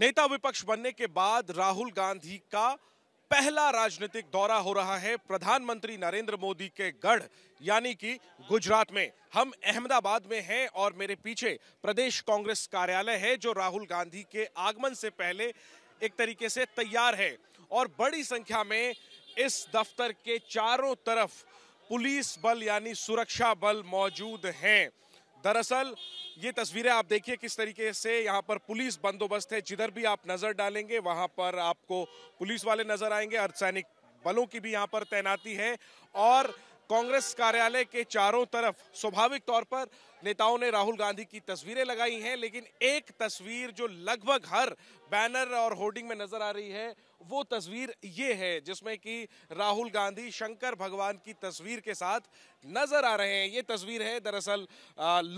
नेता विपक्ष बनने के बाद राहुल गांधी का पहला राजनीतिक दौरा हो रहा है प्रधानमंत्री नरेंद्र मोदी के गढ़ यानी कि गुजरात में हम अहमदाबाद में हैं और मेरे पीछे प्रदेश कांग्रेस कार्यालय है जो राहुल गांधी के आगमन से पहले एक तरीके से तैयार है और बड़ी संख्या में इस दफ्तर के चारों तरफ पुलिस बल यानी सुरक्षा बल मौजूद हैं दरअसल ये तस्वीरें आप देखिए किस तरीके से यहाँ पर पुलिस बंदोबस्त है जिधर भी आप नज़र डालेंगे वहां पर आपको पुलिस वाले नज़र आएंगे अर्धसैनिक बलों की भी यहाँ पर तैनाती है और कांग्रेस कार्यालय के चारों तरफ स्वाभाविक तौर पर नेताओं ने राहुल गांधी की तस्वीरें लगाई हैं लेकिन एक तस्वीर जो लगभग हर बैनर और होर्डिंग में नजर आ रही है वो तस्वीर ये है जिसमें कि राहुल गांधी शंकर भगवान की तस्वीर के साथ नजर आ रहे हैं ये तस्वीर है दरअसल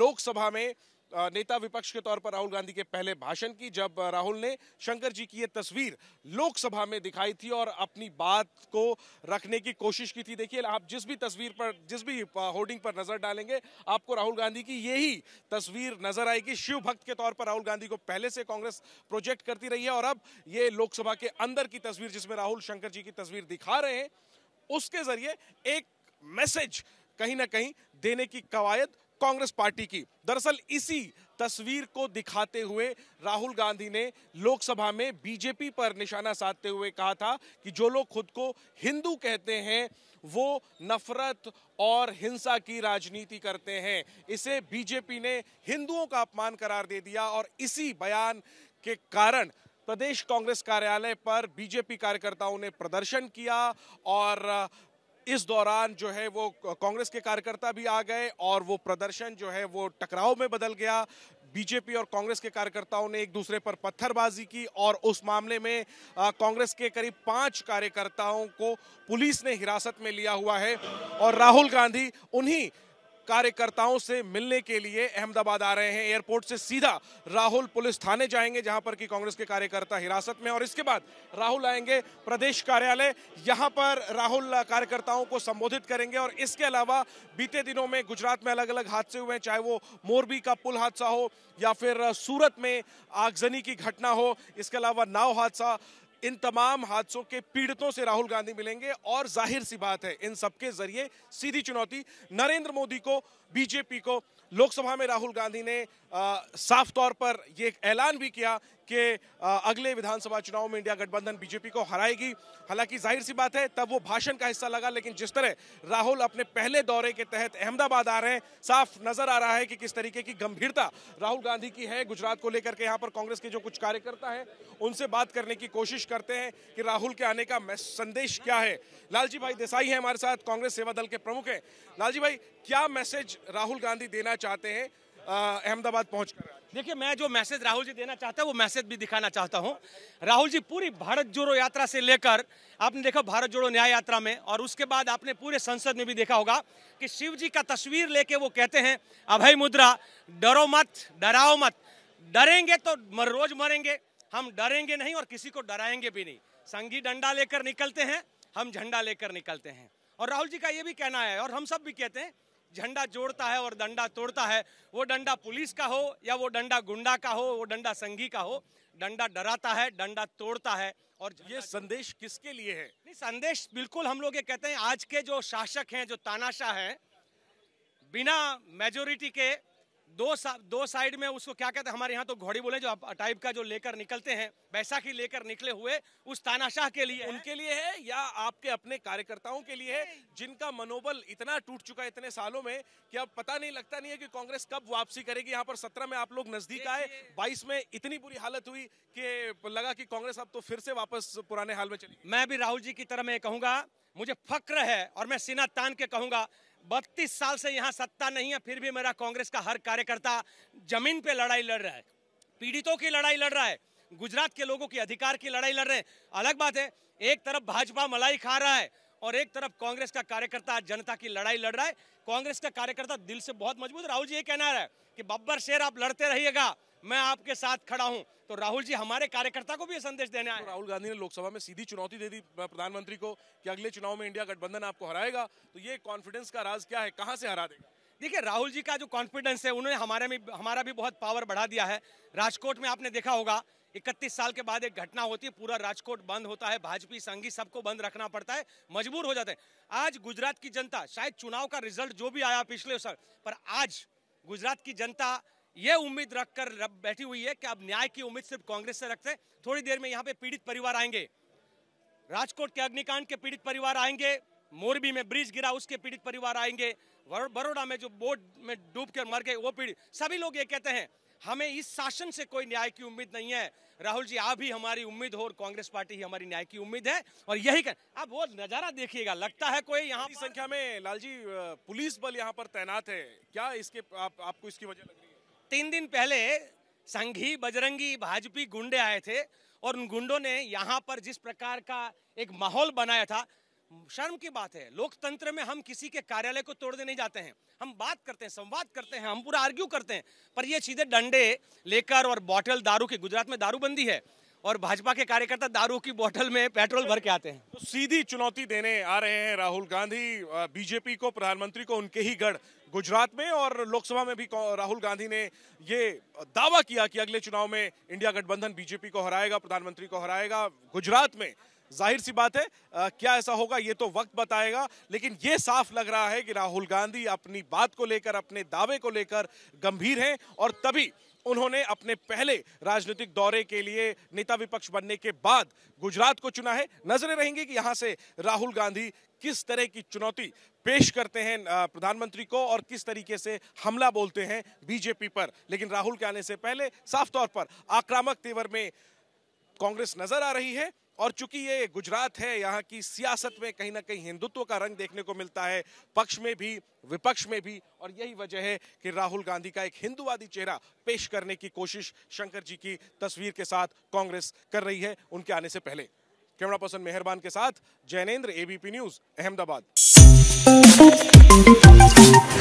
लोकसभा में नेता विपक्ष के तौर पर राहुल गांधी के पहले भाषण की जब राहुल ने शंकर जी की ये तस्वीर लोकसभा में दिखाई थी और अपनी बात को रखने की कोशिश की थी देखिए आप जिस भी तस्वीर पर जिस भी होर्डिंग पर नजर डालेंगे आपको राहुल गांधी की यही तस्वीर नजर आएगी शिव भक्त के तौर पर राहुल गांधी को पहले से कांग्रेस प्रोजेक्ट करती रही है और अब ये लोकसभा के अंदर की तस्वीर जिसमें राहुल शंकर जी की तस्वीर दिखा रहे हैं उसके जरिए एक मैसेज कहीं ना कहीं देने की कवायद कांग्रेस पार्टी की दरअसल इसी तस्वीर को दिखाते हुए राहुल गांधी ने लोकसभा में बीजेपी पर निशाना साधते हुए कहा था कि जो लोग खुद को हिंदू कहते हैं वो नफरत और हिंसा की राजनीति करते हैं इसे बीजेपी ने हिंदुओं का अपमान करार दे दिया और इसी बयान के कारण प्रदेश कांग्रेस कार्यालय पर बीजेपी कार्यकर्ताओं ने प्रदर्शन किया और इस दौरान जो है वो कांग्रेस के कार्यकर्ता भी आ गए और वो प्रदर्शन जो है वो टकराव में बदल गया बीजेपी और कांग्रेस के कार्यकर्ताओं ने एक दूसरे पर पत्थरबाजी की और उस मामले में कांग्रेस के करीब पांच कार्यकर्ताओं को पुलिस ने हिरासत में लिया हुआ है और राहुल गांधी उन्हीं कार्यकर्ताओं से मिलने के लिए अहमदाबाद आ रहे हैं एयरपोर्ट से सीधा राहुल पुलिस थाने जाएंगे जहां पर कि कांग्रेस के कार्यकर्ता हिरासत में और इसके बाद राहुल आएंगे प्रदेश कार्यालय यहां पर राहुल कार्यकर्ताओं को संबोधित करेंगे और इसके अलावा बीते दिनों में गुजरात में अलग अलग हादसे हुए हैं चाहे वो मोरबी का पुल हादसा हो या फिर सूरत में आगजनी की घटना हो इसके अलावा नाव हादसा इन तमाम हादसों के पीड़ितों से राहुल गांधी मिलेंगे और जाहिर सी बात है इन सबके जरिए सीधी चुनौती नरेंद्र मोदी को बीजेपी को लोकसभा में राहुल गांधी ने आ, साफ तौर पर यह ऐलान भी किया कि अगले विधानसभा चुनाव में इंडिया गठबंधन बीजेपी को हराएगी हालांकि जाहिर सी बात है तब वो भाषण का हिस्सा लगा लेकिन जिस तरह राहुल अपने पहले दौरे के तहत अहमदाबाद आ रहे हैं साफ नजर आ रहा है कि किस तरीके की गंभीरता राहुल गांधी की है गुजरात को लेकर के यहाँ पर कांग्रेस के जो कुछ कार्यकर्ता है उनसे बात करने की कोशिश करते हैं कि राहुल के आने का संदेश क्या है लालजी भाई देसाई है हमारे साथ कांग्रेस सेवा दल के प्रमुख है लालजी भाई क्या मैसेज राहुल गांधी देना चाहते हैं अहमदाबाद पहुंचकर देखिए मैं जो मैसेज राहुल जी देना चाहता हूँ वो मैसेज भी दिखाना चाहता हूँ राहुल जी पूरी भारत जोड़ो यात्रा से लेकर आपने देखा भारत जोड़ो न्याय यात्रा में और उसके बाद आपने पूरे संसद में भी देखा होगा कि शिव जी का तस्वीर लेके वो कहते हैं अभय मुद्रा डरो मत डराओ मत डरेंगे तो मर, रोज मरेंगे हम डरेंगे नहीं और किसी को डराएंगे भी नहीं संगी डंडा लेकर निकलते हैं हम झंडा लेकर निकलते हैं और राहुल जी का ये भी कहना है और हम सब भी कहते हैं झंडा जोड़ता है और डंडा तोड़ता है वो डंडा पुलिस का हो या वो डंडा गुंडा का हो वो डंडा संघी का हो डंडा डराता है डंडा तोड़ता है और ये संदेश किसके लिए है नहीं संदेश बिल्कुल हम लोग ये कहते हैं आज के जो शासक हैं जो तानाशाह हैं बिना मेजोरिटी के दो सा, दो साइड में उसको क्या कहते हैं हमारे यहाँ तो घोड़ी बोले जो टाइप का जो लेकर निकलते हैं बैसाखी लेकर निकले हुए उस तानाशाह के लिए उनके लिए है या आपके अपने कार्यकर्ताओं के लिए है जिनका मनोबल इतना टूट चुका है इतने सालों में कि अब पता नहीं लगता नहीं है कि कांग्रेस कब वापसी करेगी यहाँ पर सत्रह में आप लोग नजदीक आए बाईस में इतनी बुरी हालत हुई कि लगा कि कांग्रेस अब तो फिर से वापस पुराने हाल में चली मैं भी राहुल जी की तरह मैं कहूंगा मुझे फक्र है और मैं सीना तान के कहूंगा बत्तीस साल से यहाँ सत्ता नहीं है फिर भी मेरा कांग्रेस का हर कार्यकर्ता जमीन पे लड़ाई लड़ रहा है पीड़ितों की लड़ाई लड़ रहा है गुजरात के लोगों के अधिकार की लड़ाई लड़ रहे हैं अलग बात है एक तरफ भाजपा मलाई खा रहा है और एक तरफ कांग्रेस का कार्यकर्ता जनता की लड़ाई लड़ रहा है कांग्रेस का कार्यकर्ता दिल से बहुत मजबूत राहुल जी ये कहना है कि बब्बर शेर आप लड़ते रहिएगा मैं आपके साथ खड़ा हूं तो राहुल जी हमारे कार्यकर्ता को भी यह संदेश देने आए तो राहुल गांधी ने लोकसभा में सीधी चुनौती दे दी प्रधानमंत्री को कि अगले चुनाव में इंडिया गठबंधन आपको हराएगा तो ये कॉन्फिडेंस का राज क्या है कहाँ से हरा देगा देखिए राहुल जी का जो कॉन्फिडेंस है उन्होंने हमारे में हमारा भी बहुत पावर बढ़ा दिया है राजकोट में आपने देखा होगा इकतीस साल के बाद एक घटना होती है पूरा राजकोट बंद होता है भाजपी संघी सबको बंद रखना पड़ता है मजबूर हो जाते हैं आज गुजरात की जनता शायद चुनाव का रिजल्ट जो भी आया पिछले साल पर आज गुजरात की जनता ये उम्मीद रखकर बैठी हुई है कि अब न्याय की उम्मीद सिर्फ कांग्रेस से रखते थोड़ी देर में यहाँ पे पीड़ित परिवार आएंगे राजकोट के अग्निकांड के पीड़ित परिवार आएंगे मोरबी में ब्रिज गिरा उसके पीड़ित परिवार आएंगे बड़ोड़ा में जो बोट में डूब कर मर गए वो पीड़ित सभी लोग ये कहते हैं हमें इस शासन से कोई न्याय की उम्मीद नहीं है राहुल जी आप ही हमारी उम्मीद हो और कांग्रेस पार्टी ही हमारी न्याय की उम्मीद है और यही कर अब वो नजारा देखिएगा लगता है कोई यहाँ संख्या में लाल जी पुलिस बल यहाँ पर तैनात है क्या इसके आप, आपको इसकी वजह लग रही है तीन दिन पहले संघी बजरंगी भाजपी गुंडे आए थे और उन गुंडों ने यहाँ पर जिस प्रकार का एक माहौल बनाया था शर्म की बात है लोकतंत्र में हम किसी के कार्यालय को तोड़ने नहीं जाते हैं हम बात करते हैं संवाद करते हैं हम पूरा आर्ग्यू करते हैं पर ये चीजें डंडे लेकर और बॉटल दारू के गुजरात में दारूबंदी है और भाजपा के कार्यकर्ता दारू की बोतल में पेट्रोल भर के आते हैं तो सीधी चुनौती देने आ रहे हैं राहुल गांधी बीजेपी को प्रधानमंत्री को उनके ही गढ़ गुजरात में और लोकसभा में भी राहुल गांधी ने ये दावा किया कि अगले चुनाव में इंडिया गठबंधन बीजेपी को हराएगा प्रधानमंत्री को हराएगा गुजरात में जाहिर सी बात है आ, क्या ऐसा होगा ये तो वक्त बताएगा लेकिन ये साफ लग रहा है कि राहुल गांधी अपनी बात को लेकर अपने दावे को लेकर गंभीर हैं और तभी उन्होंने अपने पहले राजनीतिक दौरे के लिए नेता विपक्ष बनने के बाद गुजरात को चुना है नजरें रहेंगी कि यहाँ से राहुल गांधी किस तरह की चुनौती पेश करते हैं प्रधानमंत्री को और किस तरीके से हमला बोलते हैं बीजेपी पर लेकिन राहुल के आने से पहले साफ तौर पर आक्रामक तेवर में कांग्रेस नजर आ रही है और चूंकि ये गुजरात है यहाँ की सियासत में कहीं ना कहीं हिंदुत्व का रंग देखने को मिलता है पक्ष में भी विपक्ष में भी और यही वजह है कि राहुल गांधी का एक हिंदुवादी चेहरा पेश करने की कोशिश शंकर जी की तस्वीर के साथ कांग्रेस कर रही है उनके आने से पहले कैमरा पर्सन मेहरबान के साथ जैनेन्द्र एबीपी न्यूज अहमदाबाद